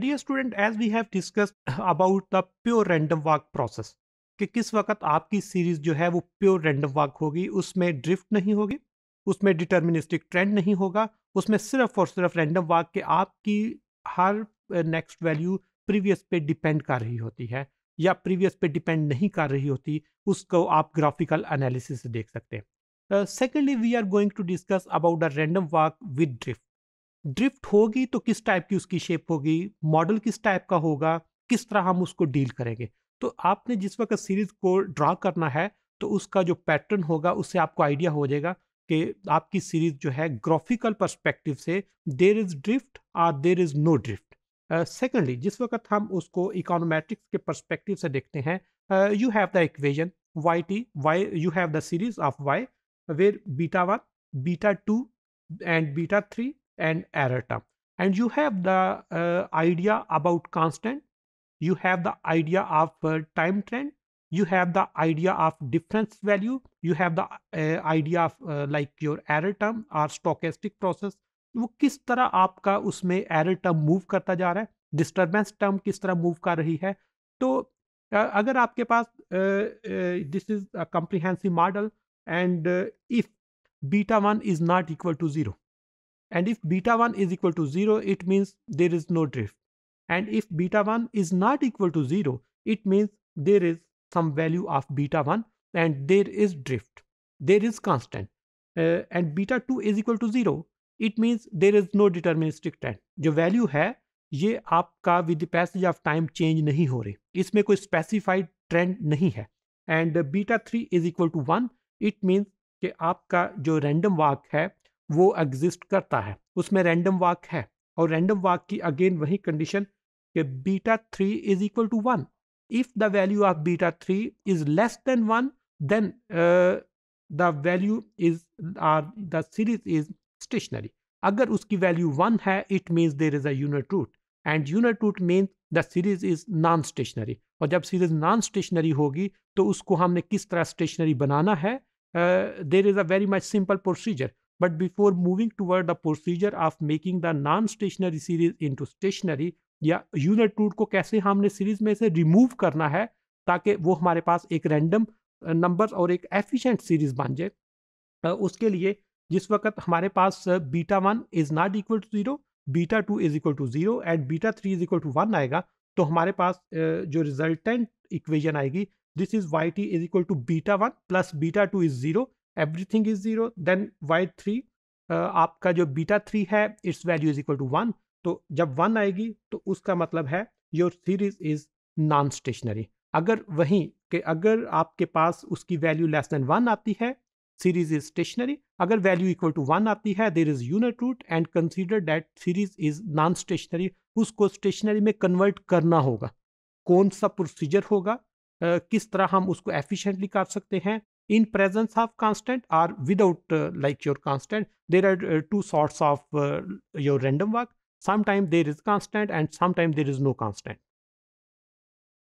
Dear student as we have discuss about the pure random walk process कि किस वक्त आपकी सीरीज जो है वो प्योर रैंडम वाक होगी उसमें ड्रिफ्ट नहीं होगी उसमें डिटर्मिनिस्टिक ट्रेंड नहीं होगा उसमें सिर्फ और सिर्फ रैंडम वाक के आपकी हर नेक्स्ट वैल्यू प्रीवियस पे डिपेंड कर रही होती है या प्रीवियस पे डिपेंड नहीं कर रही होती उसको आप ग्राफिकल एनालिसिस देख सकते हैं secondly we are going to discuss about the random walk with drift drift होगी तो किस टाइप की उसकी शेप होगी मॉडल किस टाइप का होगा किस तरह हम उसको डील करेंगे तो आपने जिस वक्त सीरीज को ड्रा करना है तो उसका जो पैटर्न होगा उससे आपको आइडिया हो जाएगा कि आपकी सीरीज जो है ग्राफिकल परस्पेक्टिव से देर इज़ ड्रिफ्ट और there is no drift secondly जिस वक्त हम उसको इकोनोमेट्रिक्स के परस्पेक्टिव से देखते हैं you have the equation Y T Y you have the series of Y where beta one beta two and beta three and error term and you have the uh, idea about constant you have the idea of uh, time trend you have the idea of difference value you have the uh, idea of uh, like your error term or stochastic process वो किस तरह आपका उसमें error term move करता जा रहा है disturbance term किस तरह मूव कर रही है तो अगर आपके पास this is a comprehensive model and if beta one is not equal to zero And if beta 1 is equal to 0, it means there is no drift. And if beta 1 is not equal to 0, it means there is some value of beta 1 and there is drift. There is constant. Uh, and beta 2 is equal to 0. It means there is no deterministic trend. जो value है ये आपका with passage of time change नहीं हो रही इसमें कोई specified trend नहीं है And beta three is equal to one, it means कि आपका जो रैंडम walk है वो एग्जिस्ट करता है उसमें रैंडम वाक है और रैंडम वाक की अगेन वही कंडीशन कि beta three is equal to one if the value of beta three is less than one then the value is or the series is stationary अगर उसकी वैल्यू वन है it means there is at root and unit root means the series is non stationary और जब series non stationery होगी तो उसको हमने किस तरह स्टेशनरी बनाना है there is a very much simple procedure But before moving toward the procedure of making the non-stationary series into stationary या यूनिट रूट को कैसे हमने सीरीज में से रिमूव करना है ताकि वो हमारे पास एक रैंडम नंबर और एक एफिशिएंट सीरीज बन जाए उसके लिए जिस वक्त हमारे पास beta one is not equal to zero beta two is equal to zero and beta three is equal to one आएगा तो हमारे पास जो रिजल्टेंट इक्वेजन आएगी this is Y T is equal to beta one plus beta two is zero everything is zero then Y three आपका जो beta three है its value is equal to one तो जब वन आएगी तो उसका मतलब है your series is non stationary अगर वहीं के अगर आपके पास उसकी वैल्यू लेस देन वन आती है सीरीज इज स्टेशनरी अगर वैल्यू इक्वल टू वन आती है there is unit root and consider that series is non stationary उसको स्टेशनरी में कन्वर्ट करना होगा कौन सा प्रोसीजर होगा किस तरह हम उसको एफिशिएंटली कर सकते हैं in presence of constant or without uh, like your constant there are uh, two sorts of uh, your random walk sometimes there is constant and sometimes there is no constant